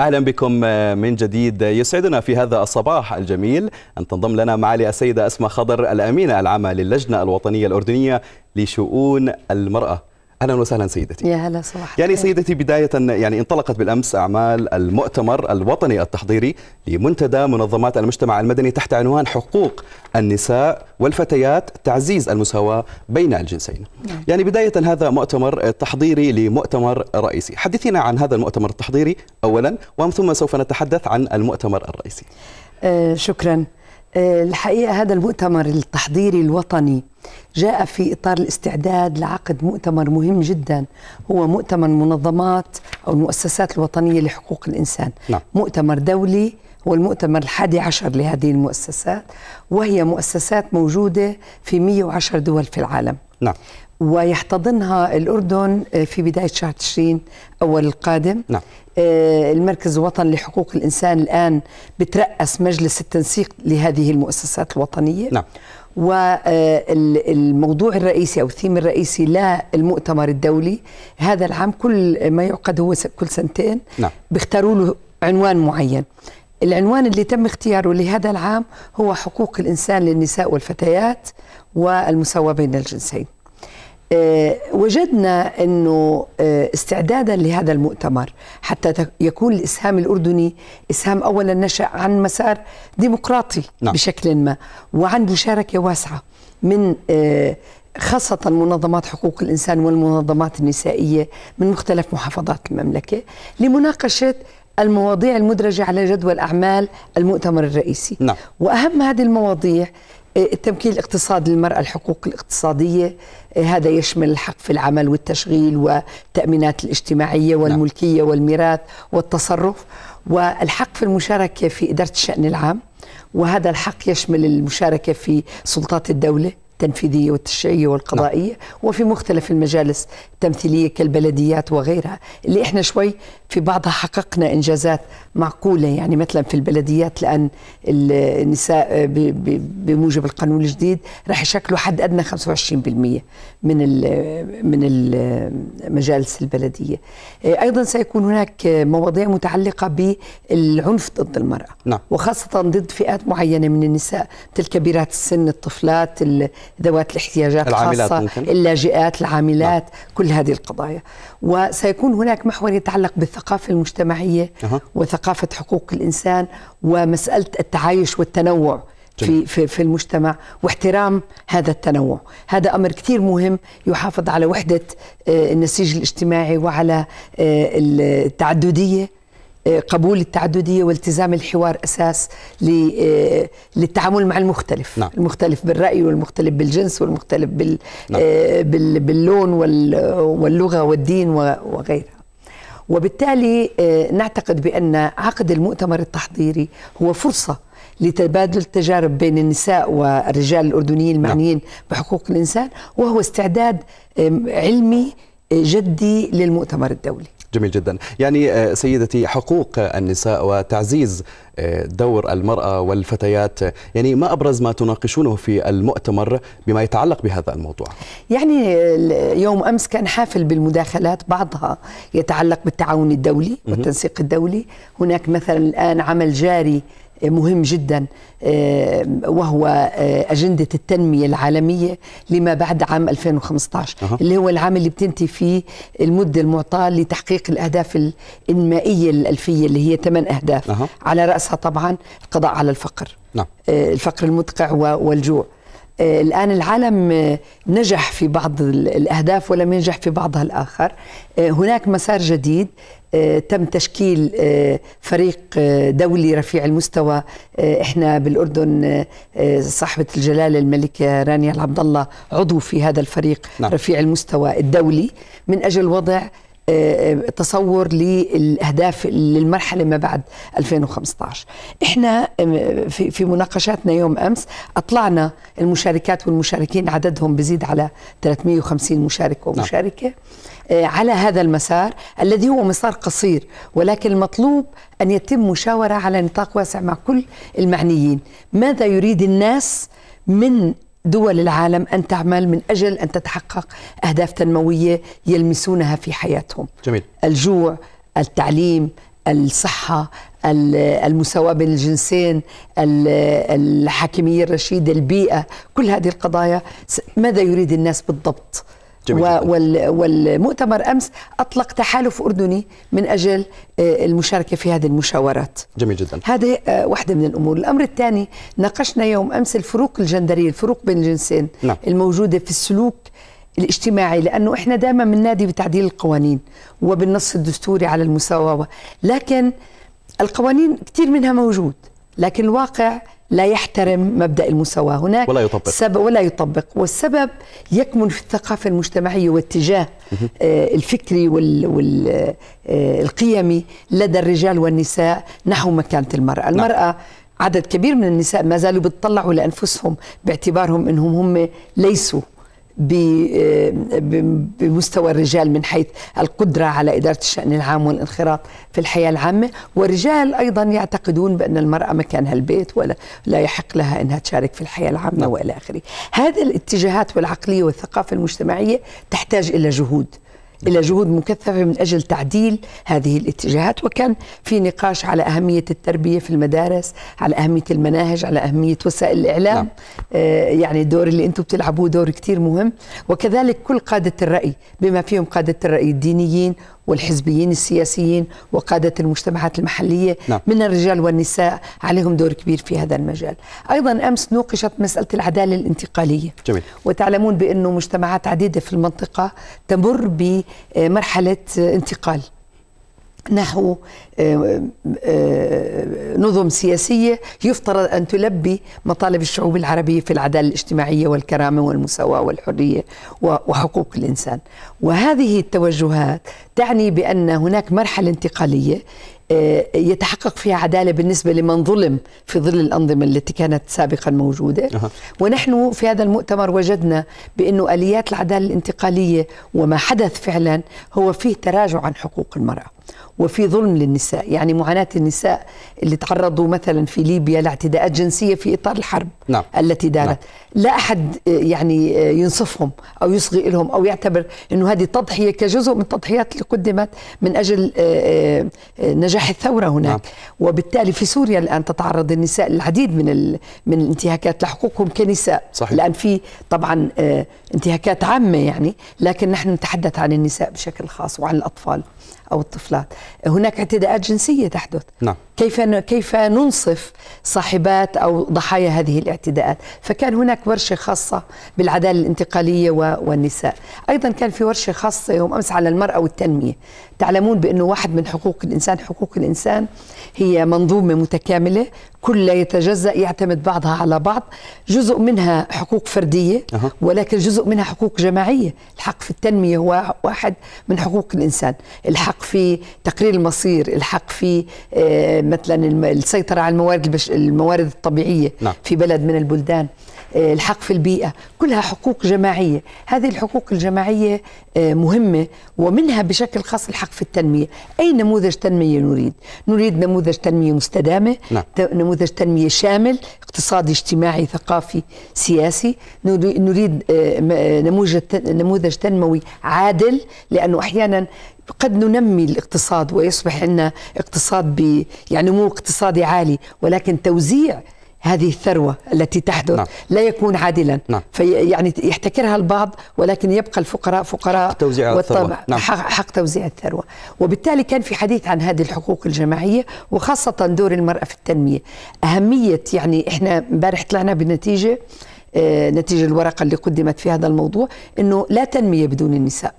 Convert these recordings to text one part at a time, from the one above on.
اهلا بكم آه، من جديد يسعدنا في هذا الصباح الجميل ان تنضم لنا معالي السيده اسماء خضر الامينه العامه للجنه الوطنيه الاردنيه لشؤون المراه اهلا وسهلا سيدتي يا هلا صباح يعني سيدتي بدايه يعني انطلقت بالامس اعمال المؤتمر الوطني التحضيري لمنتدى منظمات المجتمع المدني تحت عنوان حقوق النساء والفتيات تعزيز المساواه بين الجنسين نعم. يعني بدايه هذا مؤتمر تحضيري لمؤتمر رئيسي حدثينا عن هذا المؤتمر التحضيري اولا ومن ثم سوف نتحدث عن المؤتمر الرئيسي آه شكرا آه، الحقيقة هذا المؤتمر التحضيري الوطني جاء في إطار الاستعداد لعقد مؤتمر مهم جدا هو مؤتمر منظمات أو المؤسسات الوطنية لحقوق الإنسان نعم. مؤتمر دولي هو المؤتمر الحادي عشر لهذه المؤسسات وهي مؤسسات موجودة في 110 دول في العالم نعم. ويحتضنها الأردن آه، في بداية شهر تشرين أول القادم نعم. آه، المركز الوطني لحقوق الإنسان الآن بترأس مجلس التنسيق لهذه المؤسسات الوطنية نعم. والموضوع آه، الرئيسي أو الثيم الرئيسي للمؤتمر الدولي هذا العام كل ما يعقد هو كل سنتين نعم. بيختاروا له عنوان معين العنوان اللي تم اختياره لهذا العام هو حقوق الإنسان للنساء والفتيات والمساواة بين الجنسين آه، وجدنا انه آه، استعدادا لهذا المؤتمر حتى يكون الاسهام الاردني اسهام اولا نشا عن مسار ديمقراطي نعم. بشكل ما وعن مشاركه واسعه من آه، خاصة منظمات حقوق الإنسان والمنظمات النسائية من مختلف محافظات المملكة لمناقشة المواضيع المدرجة على جدول أعمال المؤتمر الرئيسي نعم. وأهم هذه المواضيع التمكين إيه، الاقتصادي للمرأة الحقوق الاقتصادية إيه، هذا يشمل الحق في العمل والتشغيل والتأمينات الاجتماعية نعم. والملكية والميراث والتصرف والحق في المشاركة في إدارة الشأن العام وهذا الحق يشمل المشاركة في سلطات الدولة التنفيذية والتشريعية والقضائية نعم. وفي مختلف المجالس التمثيلية كالبلديات وغيرها اللي احنا شوي في بعضها حققنا إنجازات معقولة يعني مثلا في البلديات لأن النساء بموجب القانون الجديد راح يشكلوا حد أدنى 25% من من مجالس البلديه. آه، ايضا سيكون هناك مواضيع متعلقه بالعنف ضد المراه نعم. وخاصه ضد فئات معينه من النساء مثل كبيرات السن، الطفلات، ذوات الاحتياجات العاملات الخاصه، ممكن. اللاجئات، العاملات، نعم. كل هذه القضايا. وسيكون هناك محور يتعلق بالثقافه المجتمعيه أه. وثقافه حقوق الانسان ومساله التعايش والتنوع. في, في, في المجتمع واحترام هذا التنوع هذا أمر كثير مهم يحافظ على وحدة آه، النسيج الاجتماعي وعلى آه، التعددية آه، قبول التعددية والتزام الحوار أساس للتعامل مع المختلف نعم. المختلف بالرأي والمختلف بالجنس والمختلف بال نعم. باللون واللغة والدين وغيرها وبالتالي نعتقد بأن عقد المؤتمر التحضيري هو فرصة لتبادل التجارب بين النساء والرجال الأردنيين نعم. المعنيين بحقوق الإنسان وهو استعداد علمي اه، جدي للمؤتمر الدولي جميل جدا يعني اه، سيدتي حقوق النساء وتعزيز اه، دور المرأة والفتيات يعني ما أبرز ما تناقشونه في المؤتمر بما يتعلق بهذا الموضوع يعني يوم أمس كان حافل بالمداخلات بعضها يتعلق بالتعاون الدولي والتنسيق الدولي هناك مثلا الآن عمل جاري مهم جدا آه، وهو آه، أجندة التنمية العالمية لما بعد عام 2015 أه. اللي هو العام اللي بتنتهي فيه المدة المعطاة لتحقيق الأهداف الإنمائية الألفية اللي هي ثمان أهداف أه. على رأسها طبعا القضاء على الفقر نعم. آه، الفقر المدقع والجوع آه، الآن العالم آه، نجح في بعض الأهداف ولم ينجح في بعضها الآخر آه، هناك مسار جديد تم تشكيل فريق دولي رفيع المستوى احنا بالاردن صاحبه الجلاله الملكه رانيا العبد الله عضو في هذا الفريق نعم. رفيع المستوى الدولي من اجل وضع تصور للاهداف للمرحله ما بعد 2015 احنا في في مناقشاتنا يوم امس اطلعنا المشاركات والمشاركين عددهم بزيد على 350 مشارك نعم. ومشاركه نعم. على هذا المسار الذي هو مسار قصير ولكن المطلوب ان يتم مشاوره على نطاق واسع مع كل المعنيين ماذا يريد الناس من دول العالم أن تعمل من أجل أن تتحقق أهداف تنموية يلمسونها في حياتهم جميل. الجوع التعليم الصحة المساواة بين الجنسين الحاكمية الرشيدة البيئة كل هذه القضايا ماذا يريد الناس بالضبط جميل. والمؤتمر امس اطلق تحالف اردني من اجل آه، المشاركه في هذه المشاورات. جميل جدا. هذه آه، واحده من الامور، الامر الثاني ناقشنا يوم امس الفروق الجندريه، الفروق بين الجنسين نعم. الموجوده في السلوك الاجتماعي لانه احنا دائما بننادي بتعديل القوانين وبالنص الدستوري على المساواه، لكن القوانين كثير منها موجود، لكن الواقع لا يحترم مبدا المساواه هناك ولا يطبق سب ولا يطبق والسبب يكمن في الثقافه المجتمعيه واتجاه آه، الفكري والقيمي آه، لدى الرجال والنساء نحو مكانه المراه نعم. المراه نعم. عدد كبير من النساء ما زالوا بيطلعوا لانفسهم باعتبارهم انهم هم ليسوا بمستوى الرجال من حيث القدرة على إدارة الشأن العام والانخراط في الحياة العامة والرجال أيضا يعتقدون بأن المرأة مكانها البيت ولا لا يحق لها أنها تشارك في الحياة العامة نعم. وإلى آخره هذه الاتجاهات والعقلية والثقافة المجتمعية تحتاج إلى جهود إلى جهود مكثفة من أجل تعديل هذه الاتجاهات وكان في نقاش على أهمية التربية في المدارس على أهمية المناهج على أهمية وسائل الإعلام نعم. آه، يعني الدور اللي أنتم بتلعبوه دور كتير مهم وكذلك كل قادة الرأي بما فيهم قادة الرأي الدينيين والحزبيين السياسيين وقادة المجتمعات المحلية نعم. من الرجال والنساء عليهم دور كبير في هذا المجال أيضا أمس نوقشت مسألة العدالة الانتقالية جميل. وتعلمون بأنه مجتمعات عديدة في المنطقة تمر بمرحلة انتقال نحو آه، آه، نظم سياسيه يفترض ان تلبي مطالب الشعوب العربيه في العداله الاجتماعيه والكرامه والمساواه والحريه وحقوق الانسان وهذه التوجهات تعني بان هناك مرحله انتقاليه آه، يتحقق فيها عداله بالنسبه لمن ظلم في ظل الانظمه التي كانت سابقا موجوده أه. ونحن في هذا المؤتمر وجدنا بانه اليات العداله الانتقاليه وما حدث فعلا هو فيه تراجع عن حقوق المراه وفي ظلم للنساء يعني معاناة النساء اللي تعرضوا مثلا في ليبيا لاعتداءات جنسية في إطار الحرب نعم. التي دارت نعم. لا أحد يعني ينصفهم أو يصغي لهم أو يعتبر أنه هذه تضحية كجزء من التضحيات اللي قدمت من أجل آه، آه، نجاح الثورة هناك نعم. وبالتالي في سوريا الآن تتعرض النساء للعديد من من الانتهاكات لحقوقهم كنساء صحيح. الآن في طبعا آه، انتهاكات عامة يعني لكن نحن نتحدث عن النساء بشكل خاص وعن الأطفال أو الطفلة الطفلات هناك اعتداءات جنسية تحدث نعم. كيف كيف ننصف صاحبات أو ضحايا هذه الاعتداءات فكان هناك ورشة خاصة بالعدالة الانتقالية والنساء أيضا كان في ورشة خاصة يوم أمس على المرأة والتنمية تعلمون بأنه واحد من حقوق الإنسان حقوق الإنسان هي منظومة متكاملة كلها يتجزأ يعتمد بعضها على بعض جزء منها حقوق فردية ولكن جزء منها حقوق جماعية الحق في التنمية هو واحد من حقوق الإنسان الحق في تقرير المصير الحق في آه، مثلا السيطرة على الموارد الموارد الطبيعية نعم. في بلد من البلدان آه، الحق في البيئة كلها حقوق جماعية هذه الحقوق الجماعية آه، مهمة ومنها بشكل خاص الحق في التنمية أي نموذج تنمية نريد نريد نموذج تنمية مستدامة نعم. نموذج تنمية شامل اقتصادي اجتماعي ثقافي سياسي نريد آه، نموذج تنموي عادل لأنه أحيانا قد ننمي الاقتصاد ويصبح عندنا اقتصاد ب يعني نمو اقتصادي عالي ولكن توزيع هذه الثروة التي تحدث نعم. لا يكون عادلا نعم. فيعني يعني يحتكرها البعض ولكن يبقى الفقراء فقراء حق توزيع نعم. حق, حق توزيع الثروة وبالتالي كان في حديث عن هذه الحقوق الجماعية وخاصة دور المرأة في التنمية أهمية يعني إحنا امبارح طلعنا بنتيجة آه، نتيجة الورقة اللي قدمت في هذا الموضوع أنه لا تنمية بدون النساء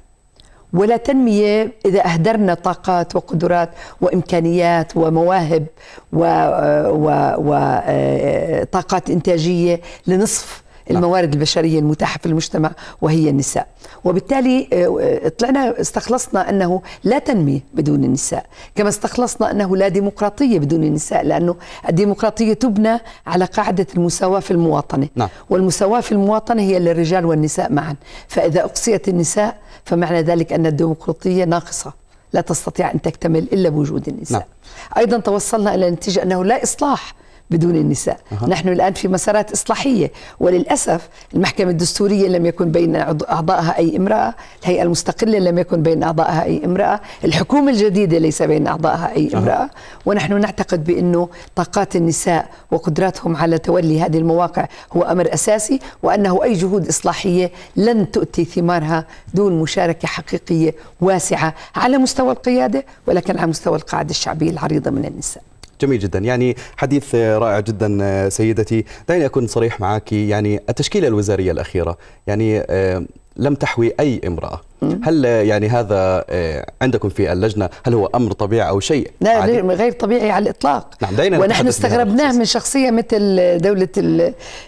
ولا تنمية إذا أهدرنا طاقات وقدرات وإمكانيات ومواهب وطاقات آه، إنتاجية لنصف الموارد البشريه المتاحه في المجتمع وهي النساء وبالتالي آه، آه، طلعنا استخلصنا انه لا تنميه بدون النساء كما استخلصنا انه لا ديمقراطيه بدون النساء لانه الديمقراطيه تبنى على قاعده المساواه في المواطنه نعم. والمساواه في المواطنه هي للرجال والنساء معا فاذا اقصيت النساء فمعنى ذلك ان الديمقراطيه ناقصه لا تستطيع ان تكتمل الا بوجود النساء نعم. ايضا توصلنا الى نتيجه انه لا اصلاح بدون النساء أه. نحن الآن في مسارات إصلاحية وللأسف المحكمة الدستورية لم يكن بين أعضائها أي امرأة الهيئة المستقلة لم يكن بين أعضائها أي امرأة الحكومة الجديدة ليس بين أعضائها أي امرأة أه. ونحن نعتقد بأنه طاقات النساء وقدراتهم على تولي هذه المواقع هو أمر أساسي وأنه أي جهود إصلاحية لن تؤتي ثمارها دون مشاركة حقيقية واسعة على مستوى القيادة ولكن على مستوى القاعدة الشعبية العريضة من النساء جميل جدا يعني حديث رائع جدا سيدتي دعني أكون صريح معك يعني التشكيلة الوزارية الأخيرة يعني آه، لم تحوي أي امرأة هل يعني هذا آه، عندكم في اللجنة هل هو أمر طبيعي أو شيء لا عادي؟ غير طبيعي على الإطلاق نعم دايما ونحن استغربناه من شخصية مثل دولة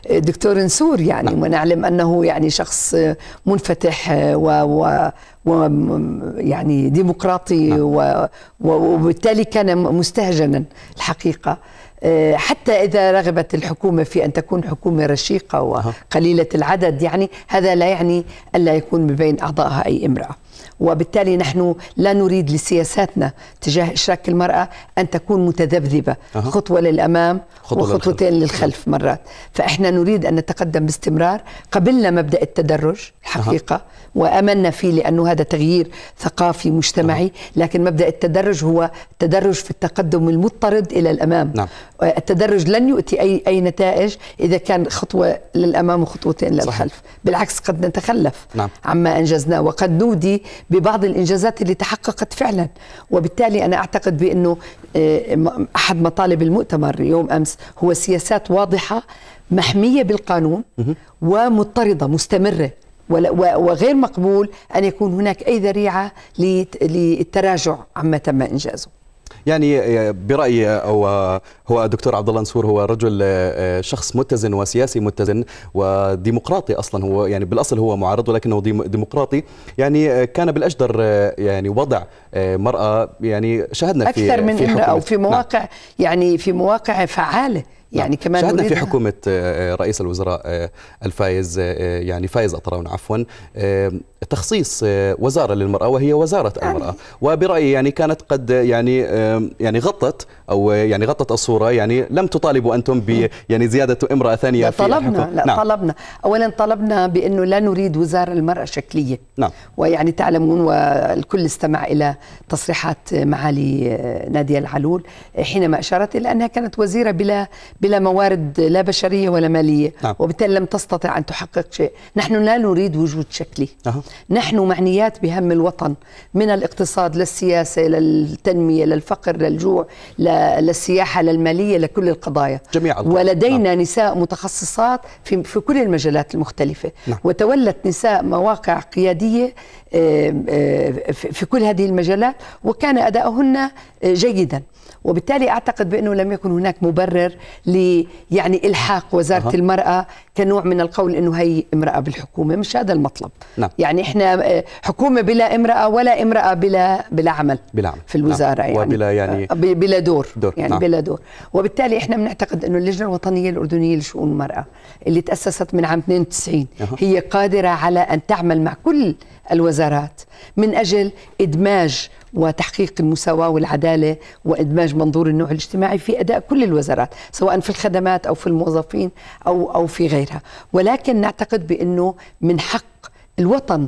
الدكتور آه، نسور يعني نعم. ونعلم أنه يعني شخص آه، منفتح و, و و يعني ديمقراطي نعم. و وبالتالي كان مستهجنا الحقيقة آه، حتى إذا رغبت الحكومة في أن تكون حكومة رشيقة وقليلة العدد يعني هذا لا يعني ألا يكون من بين أعضائها أي امرأة وبالتالي نحن لا نريد لسياساتنا تجاه إشراك المرأة أن تكون متذبذبة أه. خطوة للأمام خطوة وخطوتين للخلف. للخلف مرات فإحنا نريد أن نتقدم باستمرار قبلنا مبدأ التدرج الحقيقة أه. وأمنا فيه لأنه هذا تغيير ثقافي مجتمعي أه. لكن مبدأ التدرج هو تدرج في التقدم المضطرد إلى الأمام نعم. آه، التدرج لن يؤتي أي, أي نتائج إذا كان خطوة للأمام وخطوتين للخلف صحيح. بالعكس قد نتخلف نعم. عما أنجزناه وقد نودي ببعض الانجازات اللي تحققت فعلا وبالتالي انا اعتقد بانه آه، احد مطالب المؤتمر يوم امس هو سياسات واضحه محميه بالقانون ومضطرده مستمره وغير مقبول ان يكون هناك اي ذريعه للتراجع عما تم انجازه يعني آه، برايي او آه، هو دكتور عبد الله نسور هو رجل آه، شخص متزن وسياسي متزن وديمقراطي اصلا هو يعني بالاصل هو معارض ولكنه ديمقراطي يعني كان بالاجدر يعني وضع مراه يعني شاهدنا في اكثر من في انه او في نعم. مواقع نعم. يعني في مواقع فعاله نعم. يعني نعم. كمان شاهدنا في حكومه رئيس الوزراء الفايز يعني فايز اطراون عفوا تخصيص آه، وزاره للمراه وهي وزاره المراه وبرايي يعني كانت قد آه، يعني يعني غطت او آه، يعني غطت الصوره يعني لم تطالبوا انتم ب يعني زياده امراه ثانيه لا طلبنا في لا نعم. طلبنا اولا طلبنا بانه لا نريد وزاره المراه شكليه نعم. ويعني تعلمون والكل استمع الى تصريحات معالي ناديه العلول حينما اشارت الى انها كانت وزيره بلا بلا موارد لا بشريه ولا ماليه نعم. وبالتالي لم تستطع ان تحقق شيء نحن لا نريد وجود شكلي أه. نحن معنيات بهم الوطن من الاقتصاد للسياسة للتنمية للفقر للجوع للسياحة للمالية لكل القضايا جميع ولدينا نعم. نساء متخصصات في, في كل المجالات المختلفة نعم. وتولت نساء مواقع قيادية في كل هذه المجالات وكان أداؤهن آه، جيدا وبالتالي اعتقد بانه لم يكن هناك مبرر ل يعني الحاق وزاره أه. المراه كنوع من القول انه هي امراه بالحكومه مش هذا المطلب نعم. يعني احنا آه، حكومه بلا امراه ولا امراه بلا بلا عمل بلا عمل في الوزاره نعم. يعني وبلا يعني آه، بلا دور, دور. يعني نعم. بلا دور وبالتالي احنا بنعتقد انه اللجنه الوطنيه الاردنيه لشؤون المراه اللي تاسست من عام 92 أه. هي قادره على ان تعمل مع كل الوزارات من اجل ادماج وتحقيق المساواة والعدالة وإدماج منظور النوع الاجتماعي في أداء كل الوزارات سواء في الخدمات أو في الموظفين أو أو في غيرها ولكن نعتقد بأنه من حق الوطن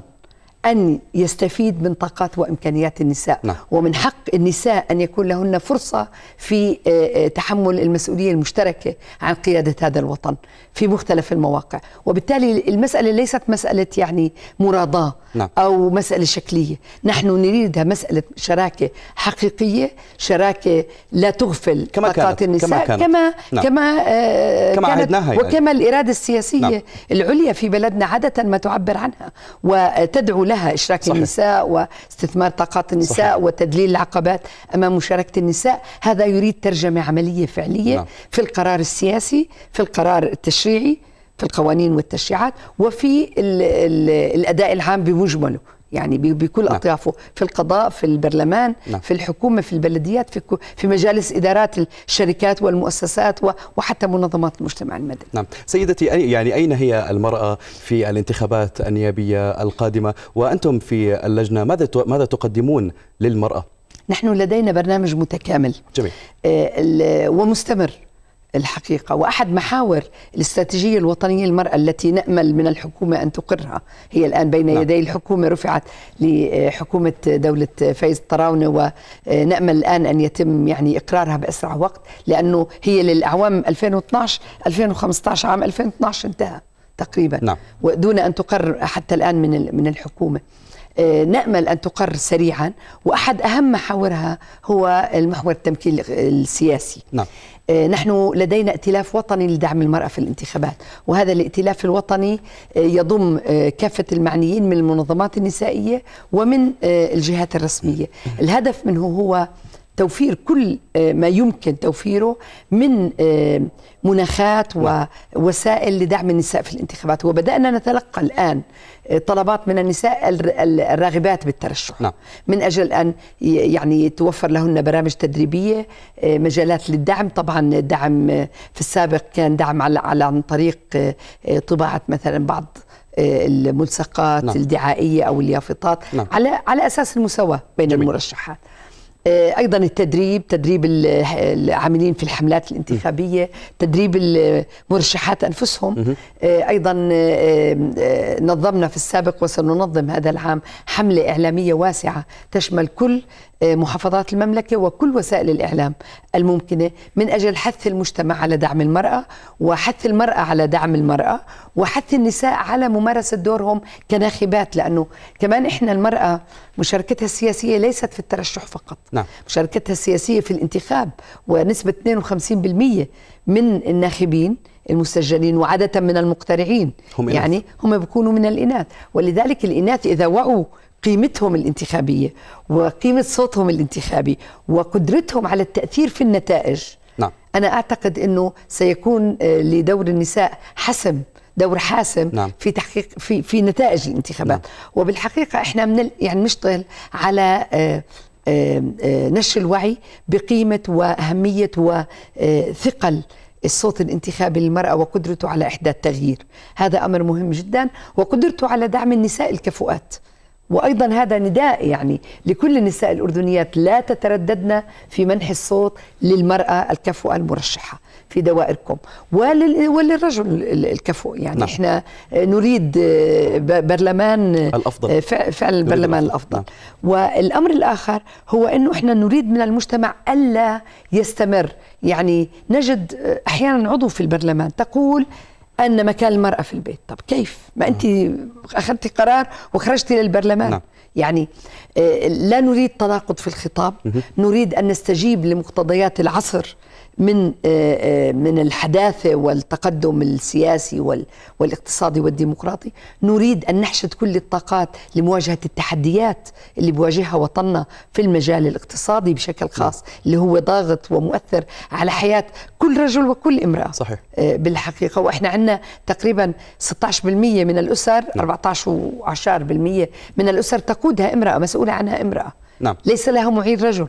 أن يستفيد من طاقات وإمكانيات النساء نعم. ومن حق النساء أن يكون لهن فرصة في آه، آه، تحمل المسؤولية المشتركة عن قيادة هذا الوطن في مختلف المواقع وبالتالي المسألة ليست مسألة يعني مراضاة نعم. أو مسألة شكلية نحن نريدها مسألة شراكة حقيقية شراكة لا تغفل كما طاقات كانت. النساء كما كانت. كما نعم. كما, آه كما كانت يعني. وكما الإرادة السياسية نعم. العليا في بلدنا عادة ما تعبر عنها وتدعو لها إشراك صحيح. النساء واستثمار طاقات النساء صحيح. وتدليل العقبات أمام مشاركة النساء هذا يريد ترجمة عملية فعلية نعم. في القرار السياسي في القرار التشريعي في القوانين والتشريعات وفي الأداء العام بمجمله يعني بكل نعم. اطيافه في القضاء في البرلمان نعم. في الحكومه في البلديات في في مجالس ادارات الشركات والمؤسسات وحتى منظمات المجتمع المدني نعم سيدتي يعني اين هي المراه في الانتخابات النيابيه القادمه وانتم في اللجنه ماذا ماذا تقدمون للمراه نحن لدينا برنامج متكامل جميل آه، ومستمر الحقيقه واحد محاور الاستراتيجيه الوطنيه للمراه التي نامل من الحكومه ان تقرها هي الان بين نعم. يدي الحكومه رفعت لحكومه دوله فايز الطراونه ونامل الان ان يتم يعني اقرارها باسرع وقت لانه هي للاعوام 2012 2015 عام 2012 انتهى تقريبا نعم. ودون ان تقر حتى الان من من الحكومه آه، نأمل أن تقر سريعا وأحد أهم محاورها هو المحور التمكين السياسي نعم. آه، نحن لدينا ائتلاف وطني لدعم المرأة في الانتخابات وهذا الائتلاف الوطني آه، يضم كافة المعنيين من المنظمات النسائية ومن الجهات الرسمية الهدف منه هو توفير كل آه، ما يمكن توفيره من آه، مناخات ووسائل نعم. لدعم النساء في الانتخابات وبدأنا نتلقى الآن آه، طلبات من النساء الراغبات بالترشح نعم. من أجل أن يعني توفر لهن برامج تدريبية مجالات للدعم طبعا الدعم في السابق كان دعم على عن طريق طباعة مثلا بعض الملصقات نعم. الدعائيه او اليافطات نعم. على على اساس المساواه بين جميل. المرشحات آه، ايضا التدريب تدريب العاملين في الحملات الانتخابيه تدريب المرشحات انفسهم آه، ايضا آه، نظمنا في السابق وسننظم هذا العام حمله اعلاميه واسعه تشمل كل آه، محافظات المملكه وكل وسائل الاعلام الممكنه من اجل حث المجتمع على دعم المراه وحث المراه على دعم المراه وحث النساء على ممارسه دورهم كناخبات لانه كمان احنا المراه مشاركتها السياسيه ليست في الترشح فقط نعم. مشاركتها السياسيه في الانتخاب ونسبه 52% من الناخبين المسجلين وعادة من المقترعين هم يعني هم بيكونوا من الإناث ولذلك الإناث إذا وعوا قيمتهم الانتخابية وقيمة صوتهم الانتخابي وقدرتهم على التأثير في النتائج نعم. أنا أعتقد أنه سيكون آه، لدور النساء حسم دور حاسم نعم. في تحقيق في في نتائج الانتخابات نعم. وبالحقيقه احنا من يعني نشتغل على آه، آه، نشر الوعي بقيمه واهميه وثقل الصوت الانتخابي للمرأة وقدرته على إحداث تغيير هذا أمر مهم جدا وقدرته على دعم النساء الكفؤات وايضا هذا نداء يعني لكل النساء الاردنيات لا تترددن في منح الصوت للمراه الكفؤه المرشحه في دوائركم ولل... وللرجل الكفؤ يعني نعم. احنا نريد آه، آه، برلمان الافضل فعلا برلمان الافضل نعم. والامر الاخر هو انه احنا نريد من المجتمع الا يستمر يعني نجد آه، احيانا عضو في البرلمان تقول ان مكان المراه في البيت طب كيف ما انت اخذتي قرار وخرجتي للبرلمان نعم. يعني آه، لا نريد تناقض في الخطاب نريد ان نستجيب لمقتضيات العصر من آه، آه، من الحداثه والتقدم السياسي والاقتصادي والديمقراطي نريد ان نحشد كل الطاقات لمواجهه التحديات اللي بواجهها وطننا في المجال الاقتصادي بشكل خاص اللي هو ضاغط ومؤثر على حياه كل رجل وكل امراه صحيح آه، بالحقيقه واحنا عندنا تقريبا 16% من الاسر 14 نعم. و10% من الاسر تقودها امراه مسؤوله عنها امراه نعم. ليس لها معين رجل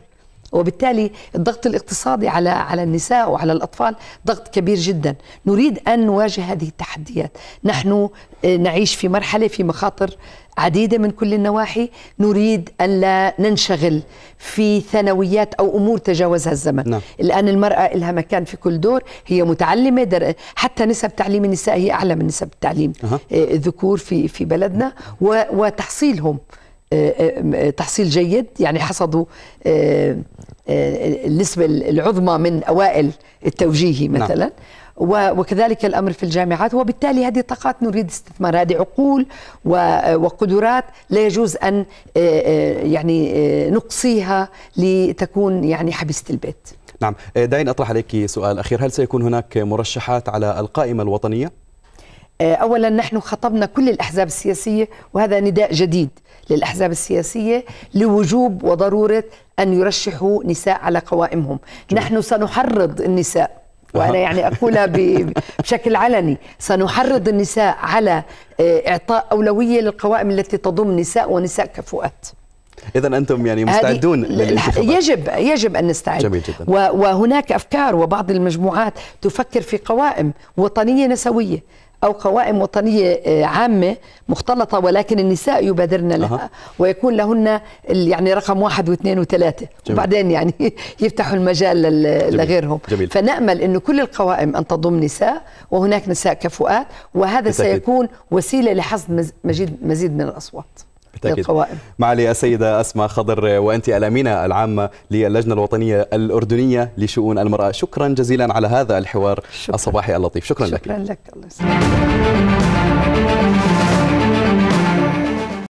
وبالتالي الضغط الاقتصادي على على النساء وعلى الاطفال ضغط كبير جدا نريد ان نواجه هذه التحديات نحن آه، نعيش في مرحله في مخاطر عديده من كل النواحي نريد الا ننشغل في ثانويات او امور تجاوزها الزمن نعم. الان المراه لها مكان في كل دور هي متعلمه در... حتى نسب تعليم النساء هي اعلى من نسب التعليم أه. الذكور في في بلدنا و... وتحصيلهم آه، آه، تحصيل جيد يعني حصدوا النسبة العظمى من أوائل التوجيهي نعم. مثلا نعم. وكذلك الأمر في الجامعات وبالتالي هذه طاقات نريد استثمار هذه عقول وقدرات لا يجوز أن آه، آه، يعني آه، نقصيها لتكون يعني حبيسة البيت نعم دعيني أطرح عليك سؤال أخير هل سيكون هناك مرشحات على القائمة الوطنية؟ آه، اولا نحن خطبنا كل الاحزاب السياسيه وهذا نداء جديد للاحزاب السياسيه لوجوب وضروره ان يرشحوا نساء على قوائمهم جميل. نحن سنحرض النساء وانا يعني اقولها بشكل علني سنحرض النساء على آه، اعطاء اولويه للقوائم التي تضم نساء ونساء كفؤات اذا انتم يعني مستعدون للانتخابات يجب يجب ان نستعد جميل جدا وهناك افكار وبعض المجموعات تفكر في قوائم وطنيه نسويه أو قوائم وطنية آه، عامة مختلطة ولكن النساء يبادرن لها أه. ويكون لهن يعني رقم واحد واثنين وثلاثة جميل. وبعدين يعني يفتحوا المجال جميل. لغيرهم جميل. فنأمل أن كل القوائم أن تضم نساء وهناك نساء كفؤات وهذا بتأكيد. سيكون وسيلة لحصد مزيد, مزيد من الأصوات بالتاكيد القوائم معالي السيده اسماء خضر وانت الامينه العامه للجنه الوطنيه الاردنيه لشؤون المراه شكرا جزيلا على هذا الحوار شكرا. الصباحي اللطيف شكرا, شكرا لك شكرا لك الله يسلمك